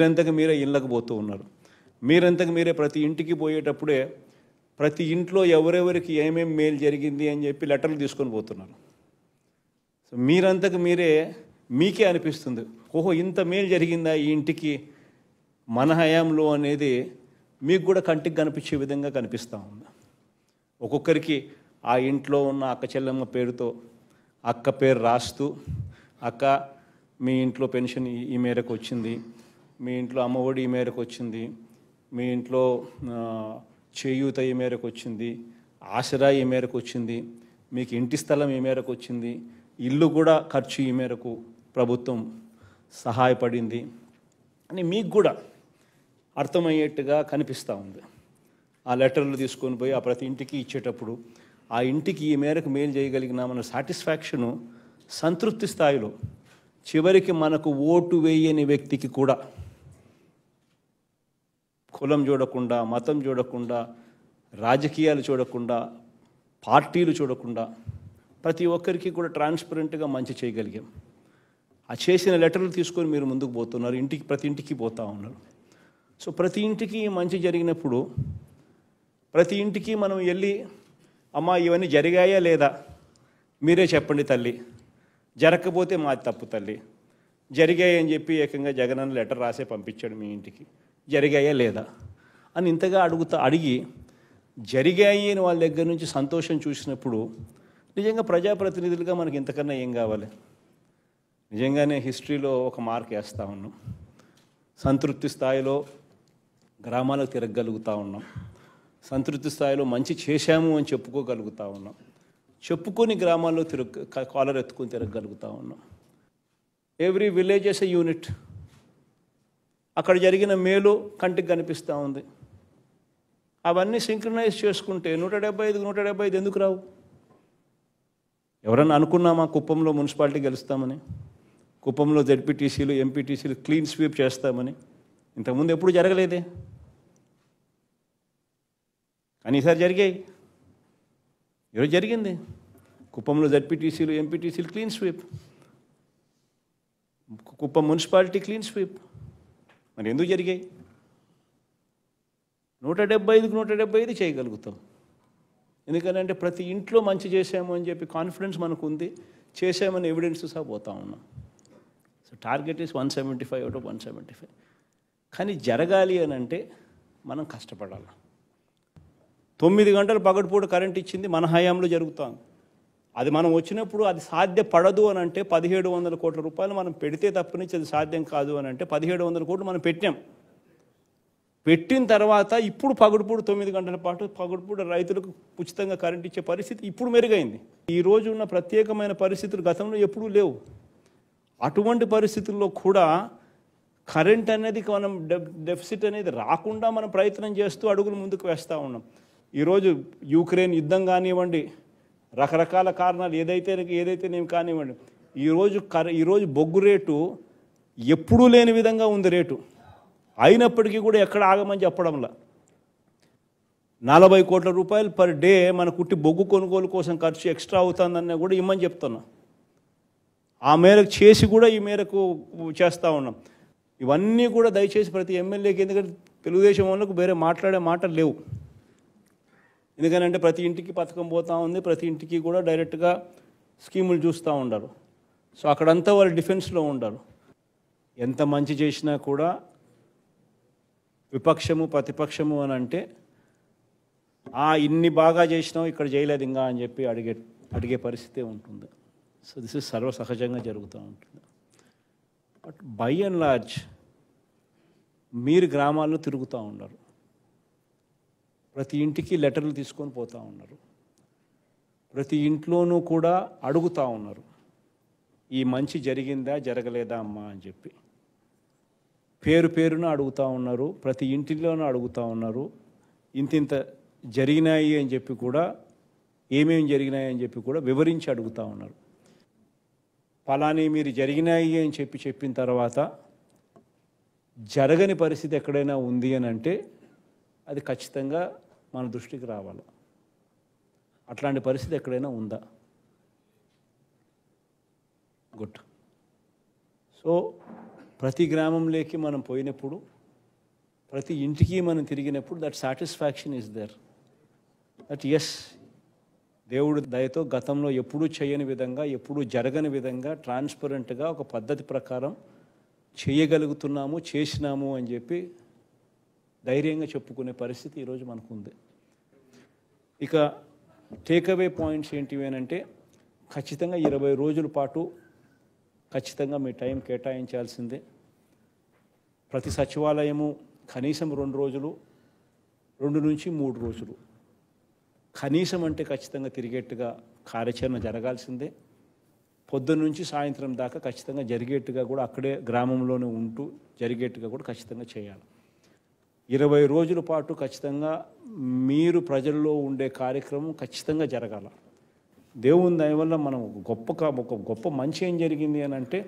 మీరెంతకు మీరే ఇళ్ళకు పోతూ ఉన్నారు మీరెంతకు మీరే ప్రతి ఇంటికి పోయేటప్పుడే ప్రతి ఇంట్లో ఎవరెవరికి ఏమేమి మేలు జరిగింది అని చెప్పి లెటర్లు తీసుకొని పోతున్నారు సో మీరంతకు మీరే మీకే అనిపిస్తుంది ఓహో ఇంత మేలు జరిగిందా ఈ ఇంటికి మన హయాంలో అనేది మీకు కూడా కంటికి కనిపించే విధంగా కనిపిస్తూ ఉంది ఒక్కొక్కరికి ఆ ఇంట్లో ఉన్న అక్క చెల్లెమ్మ పేరుతో అక్క పేరు రాస్తూ అక్క మీ ఇంట్లో పెన్షన్ ఈ మేరకు వచ్చింది మీ ఇంట్లో అమ్మఒడి ఈ మేరకు వచ్చింది మీ ఇంట్లో చేయూత ఈ మేరకు వచ్చింది ఆసరా ఈ మేరకు వచ్చింది మీకు ఇంటి స్థలం ఈ మేరకు వచ్చింది ఇల్లు కూడా ఖర్చు ఈ మేరకు ప్రభుత్వం సహాయపడింది అని మీకు కూడా అర్థమయ్యేట్టుగా కనిపిస్తూ ఉంది ఆ లెటర్లు తీసుకొని పోయి ఆ ప్రతి ఇంటికి ఇచ్చేటప్పుడు ఆ ఇంటికి ఈ మేరకు మేలు చేయగలిగినామన్న సాటిస్ఫాక్షను సంతృప్తి స్థాయిలో చివరికి మనకు ఓటు వేయని వ్యక్తికి కూడా కులం చూడకుండా మతం చూడకుండా రాజకీయాలు చూడకుండా పార్టీలు చూడకుండా ప్రతి ఒక్కరికి కూడా ట్రాన్స్పరెంట్గా మంచి చేయగలిగాం ఆ చేసిన లెటర్లు తీసుకొని మీరు ముందుకు పోతున్నారు ఇంటికి ప్రతి ఇంటికి పోతూ ఉన్నారు సో ప్రతి ఇంటికి మంచి జరిగినప్పుడు ప్రతి ఇంటికి మనం వెళ్ళి అమ్మ ఇవన్నీ జరిగాయా లేదా మీరే చెప్పండి తల్లి జరగకపోతే మాది తప్పు తల్లి జరిగాయని చెప్పి ఏకంగా జగనన్న లెటర్ రాసే పంపించాడు మీ ఇంటికి జరిగాయా లేదా అని ఇంతగా అడుగుతా అడిగి జరిగాయి అని వాళ్ళ దగ్గర నుంచి సంతోషం చూసినప్పుడు నిజంగా ప్రజాప్రతినిధులుగా మనకి ఇంతకన్నా ఏం కావాలి నిజంగానే హిస్టరీలో ఒక మార్క్ వేస్తూ ఉన్నాం సంతృప్తి స్థాయిలో గ్రామాలకు తిరగగలుగుతూ ఉన్నాం సంతృప్తి స్థాయిలో మంచి చేశాము అని చెప్పుకోగలుగుతూ ఉన్నాం చెప్పుకొని గ్రామాల్లో తిరగ కాలర్ ఎత్తుకొని తిరగగలుగుతూ ఉన్నాం ఎవ్రీ విలేజెస్ ఎ యూనిట్ అక్కడ జరిగిన మేలు కంటికి కనిపిస్తూ ఉంది అవన్నీ సింక్రనైజ్ చేసుకుంటే నూట డెబ్బై ఐదు నూట డెబ్బై ఐదు ఎందుకు రావు ఎవరన్నా అనుకున్నామా కుప్పంలో మున్సిపాలిటీ గెలుస్తామని కుప్పంలో జడ్పీటీసీలు ఎంపీటీసీలు క్లీన్ స్వీప్ చేస్తామని ఇంతకుముందు ఎప్పుడు జరగలేదే కానీ ఈసారి జరిగాయి ఈరోజు జరిగింది కుప్పంలో జడ్పీటీసీలు ఎంపీటీసీలు clean sweep Kuppam municipality clean sweep మరి ఎందుకు జరిగాయి నూట డెబ్బై ఐదుకు నూట డెబ్బై ఐదు చేయగలుగుతాం ఎందుకంటే ప్రతి ఇంట్లో మంచి చేసాము అని చెప్పి కాన్ఫిడెన్స్ మనకు ఉంది చేసామని ఎవిడెన్స్ సహా పోతా ఉన్నాం so target is one seventy five out one seventy five కానీ జరగాలి అని అంటే మనం కష్టపడాలి తొమ్మిది గంటలు పగటిపూట కరెంట్ ఇచ్చింది మన హయాంలో జరుగుతాం అది మనం వచ్చినప్పుడు అది సాధ్యపడదు అని అంటే పదిహేడు వందల కోట్ల రూపాయలు మనం పెడితే తప్పనిచ్చి అది సాధ్యం కాదు అని అంటే పదిహేడు వందల కోట్లు మనం పెట్టాం పెట్టిన తర్వాత ఇప్పుడు పగడుపూడు తొమ్మిది గంటల పాటు పగడుపూడు రైతులకు ఉచితంగా కరెంట్ ఇచ్చే పరిస్థితి ఇప్పుడు మెరుగైంది ఈరోజు ఉన్న ప్రత్యేకమైన పరిస్థితులు గతంలో ఎప్పుడూ లేవు అటువంటి పరిస్థితుల్లో కూడా కరెంట్ అనేది మనం డెఫిసిట్ అనేది రాకుండా మనం ప్రయత్నం చేస్తూ అడుగులు ముందుకు వేస్తూ ఉన్నాం ఈరోజు యూక్రెయిన్ యుద్ధం కానివ్వండి రకరకాల కారణాలు ఏదైతే ఏదైతే నేను కానివ్వండి ఈరోజు కర ఈరోజు బొగ్గు రేటు ఎప్పుడూ లేని విధంగా ఉంది రేటు అయినప్పటికీ కూడా ఎక్కడ ఆగమని చెప్పడంలా నలభై కోట్ల రూపాయలు పర్ డే మన కుట్టి బొగ్గు కొనుగోలు కోసం ఖర్చు ఎక్స్ట్రా అవుతుందన్న కూడా ఇమ్మని చెప్తున్నా ఆ మేరకు చేసి కూడా ఈ మేరకు చేస్తూ ఉన్నాం ఇవన్నీ కూడా దయచేసి ప్రతి ఎమ్మెల్యేకి ఎందుకంటే తెలుగుదేశం వాళ్ళకు వేరే మాట్లాడే మాటలు లేవు ఎందుకనంటే ప్రతి ఇంటికి పథకం పోతూ ఉంది ప్రతి ఇంటికి కూడా డైరెక్ట్గా స్కీములు చూస్తూ ఉండరు సో అక్కడంతా వాళ్ళు డిఫెన్స్లో ఉండరు ఎంత మంచి చేసినా కూడా విపక్షము ప్రతిపక్షము అని అంటే ఆ ఇన్ని బాగా చేసినావు ఇక్కడ చేయలేదు ఇంకా అని చెప్పి అడిగే అడిగే పరిస్థితి ఉంటుంది సో దిస్ ఇస్ సర్వసహజంగా జరుగుతూ ఉంటుంది బట్ బై అండ్ లార్జ్ మీరు గ్రామాల్లో తిరుగుతూ ఉండరు ప్రతి ఇంటికి లెటర్లు తీసుకొని పోతూ ఉన్నారు ప్రతి ఇంట్లోనూ కూడా అడుగుతూ ఉన్నారు ఈ మంచి జరిగిందా జరగలేదా అమ్మా అని చెప్పి పేరు పేరున అడుగుతూ ఉన్నారు ప్రతి ఇంటిలోనూ అడుగుతూ ఉన్నారు ఇంతింత జరిగినాయి అని చెప్పి కూడా ఏమేమి జరిగినాయి అని చెప్పి కూడా వివరించి అడుగుతూ ఉన్నారు ఫలాని మీరు జరిగినాయి అని చెప్పి చెప్పిన తర్వాత జరగని పరిస్థితి ఎక్కడైనా ఉంది అని అంటే అది ఖచ్చితంగా మన దృష్టికి రావాలి అట్లాంటి పరిస్థితి ఎక్కడైనా ఉందా గుడ్ సో ప్రతి గ్రామంలోకి మనం పోయినప్పుడు ప్రతి ఇంటికి మనం తిరిగినప్పుడు that satisfaction is there that is దేవుడు దయతో గతంలో ఎప్పుడూ చేయని విధంగా ఎప్పుడూ జరగని విధంగా ట్రాన్స్పరెంట్గా ఒక పద్ధతి ప్రకారం చేయగలుగుతున్నాము చేసినాము అని చెప్పి ధైర్యంగా చెప్పుకునే పరిస్థితి ఈరోజు మనకు ఉంది ఇక టేక్అవే పాయింట్స్ ఏంటివి అని అంటే ఖచ్చితంగా ఇరవై రోజుల పాటు ఖచ్చితంగా మీ టైం కేటాయించాల్సిందే ప్రతి సచివాలయము కనీసం రెండు రోజులు రెండు నుంచి మూడు రోజులు కనీసం అంటే ఖచ్చితంగా తిరిగేట్టుగా కార్యాచరణ జరగాల్సిందే పొద్దున్న నుంచి సాయంత్రం దాకా ఖచ్చితంగా జరిగేట్టుగా కూడా అక్కడే గ్రామంలోనే ఉంటూ జరిగేట్టుగా కూడా ఖచ్చితంగా చేయాలి ఇరవై రోజుల పాటు ఖచ్చితంగా మీరు ప్రజల్లో ఉండే కార్యక్రమం ఖచ్చితంగా జరగాల దేవుని దానివల్ల మనం గొప్ప ఒక గొప్ప మంచి ఏం జరిగింది అని అంటే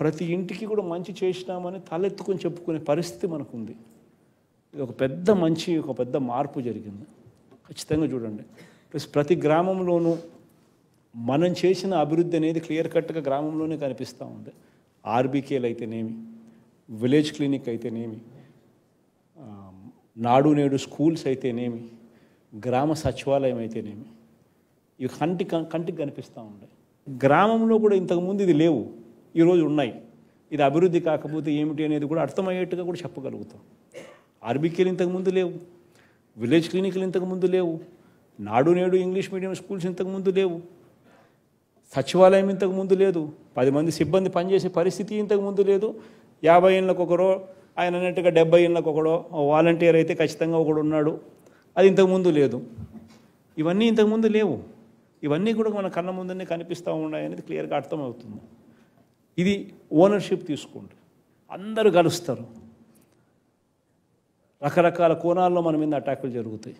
ప్రతి ఇంటికి కూడా మంచి చేసినామని తలెత్తుకొని చెప్పుకునే పరిస్థితి మనకుంది ఇది ఒక పెద్ద మంచి ఒక పెద్ద మార్పు జరిగింది ఖచ్చితంగా చూడండి ప్లస్ ప్రతి గ్రామంలోనూ మనం చేసిన అభివృద్ధి అనేది క్లియర్ కట్గా గ్రామంలోనే కనిపిస్తూ ఉంది ఆర్బీకేలు అయితేనేమి విలేజ్ క్లినిక్ అయితేనేమి నాడు నేడు స్కూల్స్ అయితేనేమి గ్రామ సచివాలయం అయితేనేమి ఇవి కంటి కంటికి కనిపిస్తూ ఉండే గ్రామంలో కూడా ఇంతకుముందు ఇది లేవు ఈరోజు ఉన్నాయి ఇది అభివృద్ధి కాకపోతే ఏమిటి అనేది కూడా అర్థమయ్యేట్టుగా కూడా చెప్పగలుగుతాం ఆర్బీకేలు ఇంతకుముందు లేవు విలేజ్ క్లినిక్లు ఇంతకుముందు లేవు నాడు నేడు ఇంగ్లీష్ మీడియం స్కూల్స్ ఇంతకుముందు లేవు సచివాలయం ఇంతకుముందు లేదు పది మంది సిబ్బంది పనిచేసే పరిస్థితి ఇంతకుముందు లేదు యాభై ఏళ్ళకొకరో ఆయన అన్నట్టుగా డెబ్బై ఇళ్ళకు ఒకడో వాలంటీర్ అయితే ఖచ్చితంగా ఒకడు ఉన్నాడు అది ఇంతకుముందు లేదు ఇవన్నీ ఇంతకుముందు లేవు ఇవన్నీ కూడా మన కళ్ళ ముందునే కనిపిస్తూ ఉన్నాయనేది క్లియర్గా అర్థమవుతుంది ఇది ఓనర్షిప్ తీసుకోండి అందరూ కలుస్తారు రకరకాల కోణాల్లో మన మీద అటాకులు జరుగుతాయి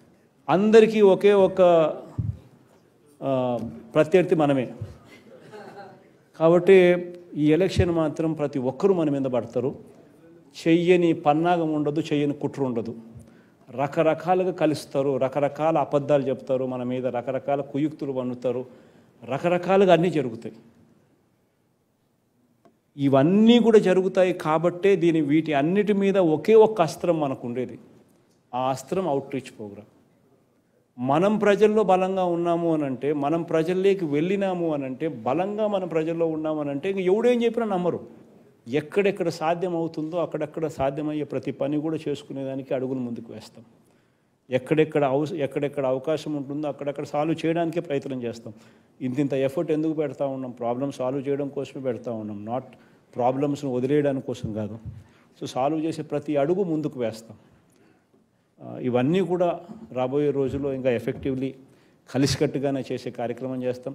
అందరికీ ఒకే ఒక ప్రత్యర్థి మనమే కాబట్టి ఈ ఎలక్షన్ మాత్రం ప్రతి ఒక్కరూ మన మీద పడతారు చెయ్యని పన్నాగం ఉండదు చెయ్యని కుట్ర ఉండదు రకరకాలుగా కలుస్తారు రకరకాల అబద్ధాలు చెప్తారు మన మీద రకరకాల కుయుక్తులు పన్నుతారు రకరకాలుగా అన్నీ జరుగుతాయి ఇవన్నీ కూడా జరుగుతాయి కాబట్టే దీని వీటి అన్నిటి మీద ఒకే ఒక్క అస్త్రం మనకు ఉండేది ఆ అస్త్రం అవుట్ రీచ్ ప్రోగ్రామ్ మనం ప్రజల్లో బలంగా ఉన్నాము అని అంటే మనం ప్రజల్లోకి వెళ్ళినాము అని అంటే బలంగా మనం ప్రజల్లో ఉన్నాము అని అంటే ఇంక ఎవడేం చెప్పినా నమ్మరు ఎక్కడెక్కడ సాధ్యమవుతుందో అక్కడక్కడ సాధ్యమయ్యే ప్రతి పని కూడా చేసుకునేదానికి అడుగులు ముందుకు వేస్తాం ఎక్కడెక్కడ అవ ఎక్కడెక్కడ అవకాశం ఉంటుందో అక్కడక్కడ సాల్వ్ చేయడానికే ప్రయత్నం చేస్తాం ఇంత ఇంత ఎఫర్ట్ ఎందుకు పెడతా ఉన్నాం ప్రాబ్లమ్ సాల్వ్ చేయడం కోసమే పెడతా ఉన్నాం నాట్ ప్రాబ్లమ్స్ను వదిలేయడానికి కోసం కాదు సో సాల్వ్ చేసే ప్రతి అడుగు ముందుకు వేస్తాం ఇవన్నీ కూడా రాబోయే రోజుల్లో ఇంకా ఎఫెక్టివ్లీ కలిసికట్టుగానే చేసే కార్యక్రమం చేస్తాం